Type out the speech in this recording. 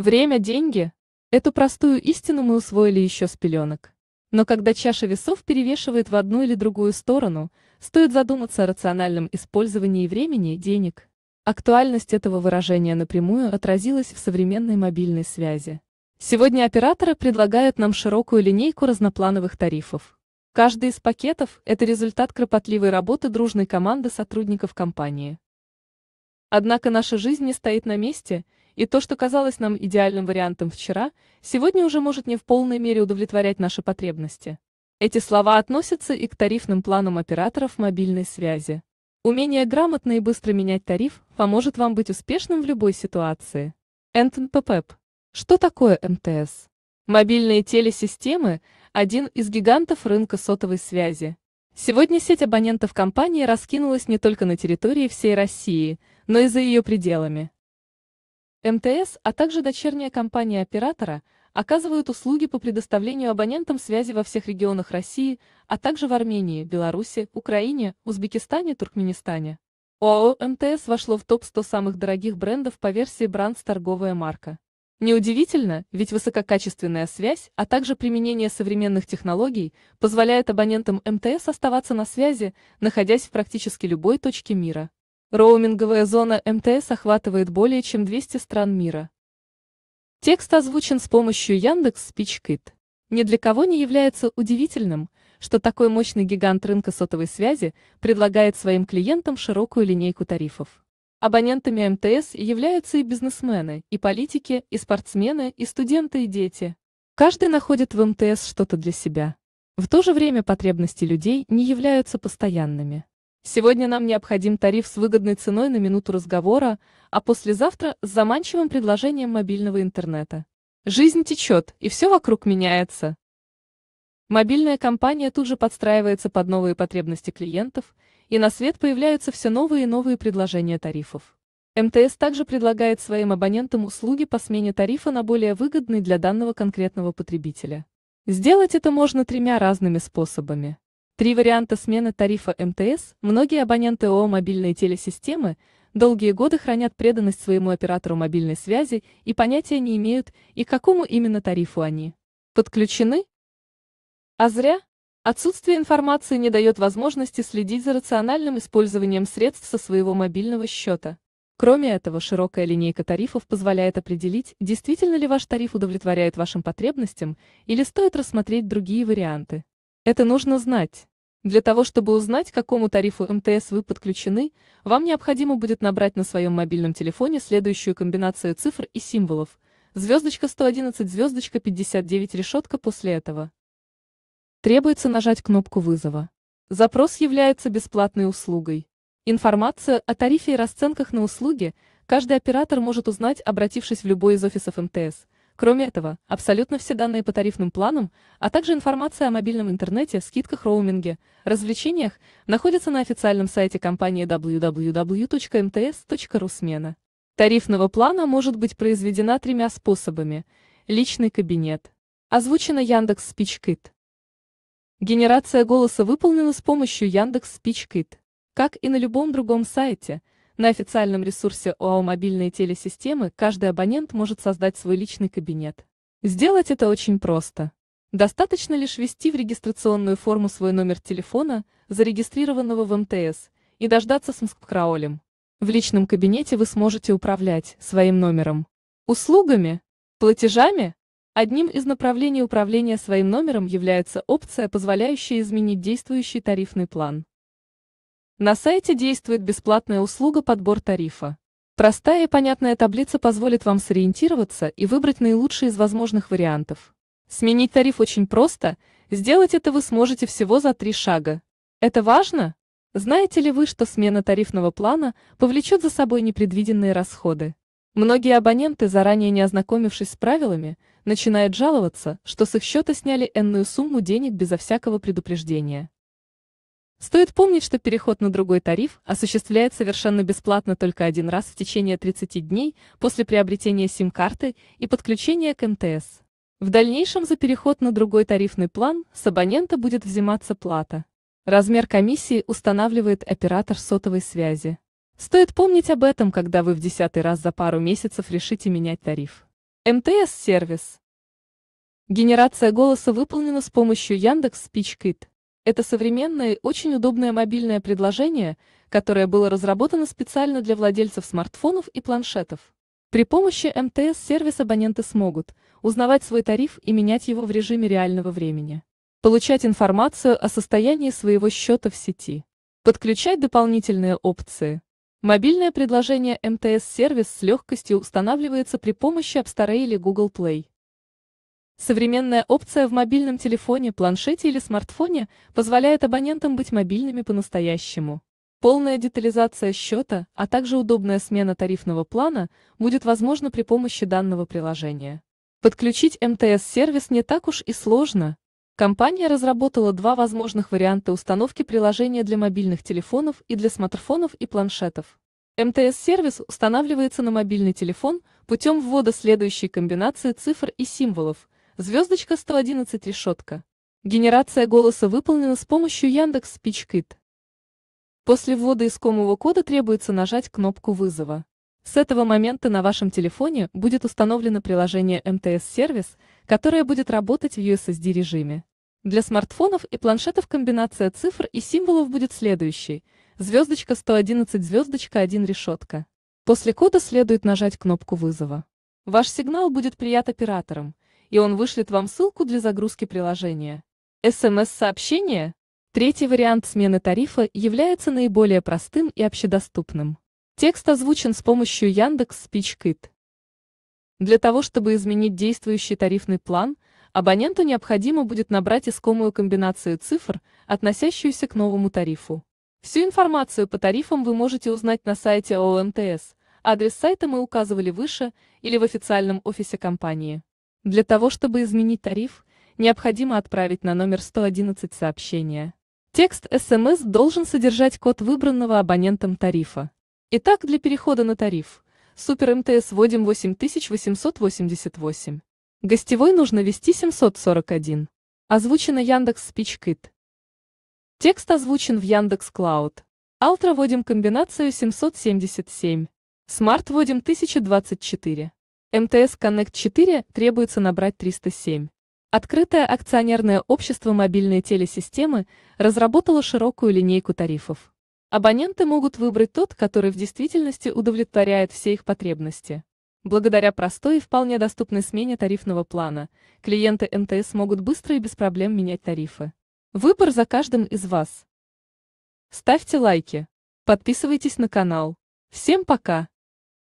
Время – деньги. Эту простую истину мы усвоили еще с пеленок. Но когда чаша весов перевешивает в одну или другую сторону, стоит задуматься о рациональном использовании времени и денег. Актуальность этого выражения напрямую отразилась в современной мобильной связи. Сегодня операторы предлагают нам широкую линейку разноплановых тарифов. Каждый из пакетов – это результат кропотливой работы дружной команды сотрудников компании. Однако наша жизнь не стоит на месте – и то, что казалось нам идеальным вариантом вчера, сегодня уже может не в полной мере удовлетворять наши потребности. Эти слова относятся и к тарифным планам операторов мобильной связи. Умение грамотно и быстро менять тариф поможет вам быть успешным в любой ситуации. НТНПП. Что такое МТС? Мобильные телесистемы – один из гигантов рынка сотовой связи. Сегодня сеть абонентов компании раскинулась не только на территории всей России, но и за ее пределами. МТС, а также дочерняя компания оператора оказывают услуги по предоставлению абонентам связи во всех регионах России, а также в Армении, Беларуси, Украине, Узбекистане, Туркменистане. ОАО МТС вошло в топ-100 самых дорогих брендов по версии Брандс торговая марка. Неудивительно, ведь высококачественная связь, а также применение современных технологий позволяет абонентам МТС оставаться на связи, находясь в практически любой точке мира. Роуминговая зона МТС охватывает более чем 200 стран мира. Текст озвучен с помощью Яндекс Спичкит. Ни для кого не является удивительным, что такой мощный гигант рынка сотовой связи предлагает своим клиентам широкую линейку тарифов. Абонентами МТС являются и бизнесмены, и политики, и спортсмены, и студенты, и дети. Каждый находит в МТС что-то для себя. В то же время потребности людей не являются постоянными. Сегодня нам необходим тариф с выгодной ценой на минуту разговора, а послезавтра с заманчивым предложением мобильного интернета. Жизнь течет, и все вокруг меняется. Мобильная компания тут же подстраивается под новые потребности клиентов, и на свет появляются все новые и новые предложения тарифов. МТС также предлагает своим абонентам услуги по смене тарифа на более выгодный для данного конкретного потребителя. Сделать это можно тремя разными способами. Три варианта смены тарифа МТС многие абоненты ООО «Мобильные телесистемы» долгие годы хранят преданность своему оператору мобильной связи и понятия не имеют, и к какому именно тарифу они подключены. А зря. Отсутствие информации не дает возможности следить за рациональным использованием средств со своего мобильного счета. Кроме этого, широкая линейка тарифов позволяет определить, действительно ли ваш тариф удовлетворяет вашим потребностям или стоит рассмотреть другие варианты. Это нужно знать. Для того, чтобы узнать, к какому тарифу МТС вы подключены, вам необходимо будет набрать на своем мобильном телефоне следующую комбинацию цифр и символов. Звездочка 111, звездочка 59, решетка после этого. Требуется нажать кнопку вызова. Запрос является бесплатной услугой. Информация о тарифе и расценках на услуги каждый оператор может узнать, обратившись в любой из офисов МТС – Кроме этого, абсолютно все данные по тарифным планам, а также информация о мобильном интернете, скидках, роуминге, развлечениях находятся на официальном сайте компании www.mts.rusmena. Тарифного плана может быть произведена тремя способами. Личный кабинет. Озвучено Яндекс Спичкит. Генерация голоса выполнена с помощью Яндекс Спичкит. Как и на любом другом сайте – на официальном ресурсе ОАО «Мобильные телесистемы» каждый абонент может создать свой личный кабинет. Сделать это очень просто. Достаточно лишь ввести в регистрационную форму свой номер телефона, зарегистрированного в МТС, и дождаться с мск В личном кабинете вы сможете управлять своим номером, услугами, платежами. Одним из направлений управления своим номером является опция, позволяющая изменить действующий тарифный план. На сайте действует бесплатная услуга «Подбор тарифа». Простая и понятная таблица позволит вам сориентироваться и выбрать наилучший из возможных вариантов. Сменить тариф очень просто, сделать это вы сможете всего за три шага. Это важно? Знаете ли вы, что смена тарифного плана повлечет за собой непредвиденные расходы? Многие абоненты, заранее не ознакомившись с правилами, начинают жаловаться, что с их счета сняли энную сумму денег безо всякого предупреждения. Стоит помнить, что переход на другой тариф осуществляет совершенно бесплатно только один раз в течение 30 дней после приобретения сим-карты и подключения к МТС. В дальнейшем за переход на другой тарифный план с абонента будет взиматься плата. Размер комиссии устанавливает оператор сотовой связи. Стоит помнить об этом, когда вы в десятый раз за пару месяцев решите менять тариф. МТС-сервис. Генерация голоса выполнена с помощью Яндекс это современное и очень удобное мобильное предложение, которое было разработано специально для владельцев смартфонов и планшетов. При помощи МТС-сервис абоненты смогут узнавать свой тариф и менять его в режиме реального времени, получать информацию о состоянии своего счета в сети, подключать дополнительные опции. Мобильное предложение МТС-сервис с легкостью устанавливается при помощи App Store или Google Play. Современная опция в мобильном телефоне, планшете или смартфоне позволяет абонентам быть мобильными по-настоящему. Полная детализация счета, а также удобная смена тарифного плана будет возможна при помощи данного приложения. Подключить МТС-сервис не так уж и сложно. Компания разработала два возможных варианта установки приложения для мобильных телефонов и для смартфонов и планшетов. МТС-сервис устанавливается на мобильный телефон путем ввода следующей комбинации цифр и символов – звездочка 111 решетка. Генерация голоса выполнена с помощью Яндекс Спичкит. После ввода искомого кода требуется нажать кнопку вызова. С этого момента на вашем телефоне будет установлено приложение МТС-сервис, которое будет работать в USSD режиме. Для смартфонов и планшетов комбинация цифр и символов будет следующей. Звездочка 111, звездочка 1, решетка. После кода следует нажать кнопку вызова. Ваш сигнал будет прият операторам – и он вышлет вам ссылку для загрузки приложения. СМС-сообщение? Третий вариант смены тарифа является наиболее простым и общедоступным. Текст озвучен с помощью Яндекс Спичкит. Для того, чтобы изменить действующий тарифный план, абоненту необходимо будет набрать искомую комбинацию цифр, относящуюся к новому тарифу. Всю информацию по тарифам вы можете узнать на сайте ОМТС, адрес сайта мы указывали выше, или в официальном офисе компании. Для того, чтобы изменить тариф, необходимо отправить на номер 111 сообщение. Текст СМС должен содержать код выбранного абонентом тарифа. Итак, для перехода на тариф Супер МТС вводим 8888. Гостевой нужно ввести 741. Озвучено Яндекс Спичкит. Текст озвучен в Яндекс Клауд. Алтра вводим комбинацию 777. Смарт вводим 1024. МТС Коннект 4 требуется набрать 307. Открытое акционерное общество мобильной телесистемы разработало широкую линейку тарифов. Абоненты могут выбрать тот, который в действительности удовлетворяет все их потребности. Благодаря простой и вполне доступной смене тарифного плана, клиенты МТС могут быстро и без проблем менять тарифы. Выбор за каждым из вас. Ставьте лайки. Подписывайтесь на канал. Всем пока!